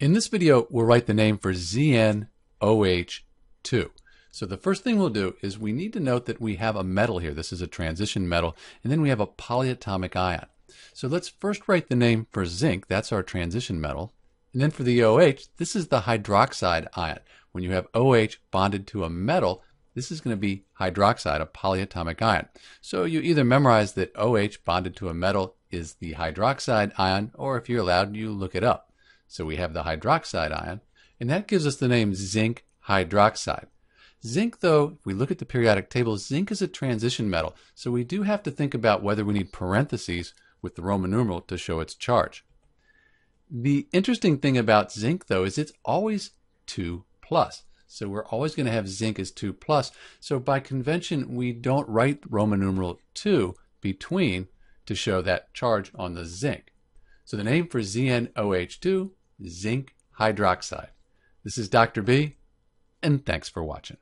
In this video, we'll write the name for ZNOH2. So the first thing we'll do is we need to note that we have a metal here. This is a transition metal, and then we have a polyatomic ion. So let's first write the name for zinc. That's our transition metal. And then for the OH, this is the hydroxide ion. When you have OH bonded to a metal, this is going to be hydroxide, a polyatomic ion. So you either memorize that OH bonded to a metal is the hydroxide ion, or if you're allowed, you look it up. So we have the hydroxide ion, and that gives us the name zinc hydroxide. Zinc, though, if we look at the periodic table, zinc is a transition metal, so we do have to think about whether we need parentheses with the Roman numeral to show its charge. The interesting thing about zinc, though, is it's always 2 plus. So we're always going to have zinc as 2 plus. So by convention, we don't write Roman numeral 2 between to show that charge on the zinc. So the name for ZnOH2 zinc hydroxide. This is Dr. B, and thanks for watching.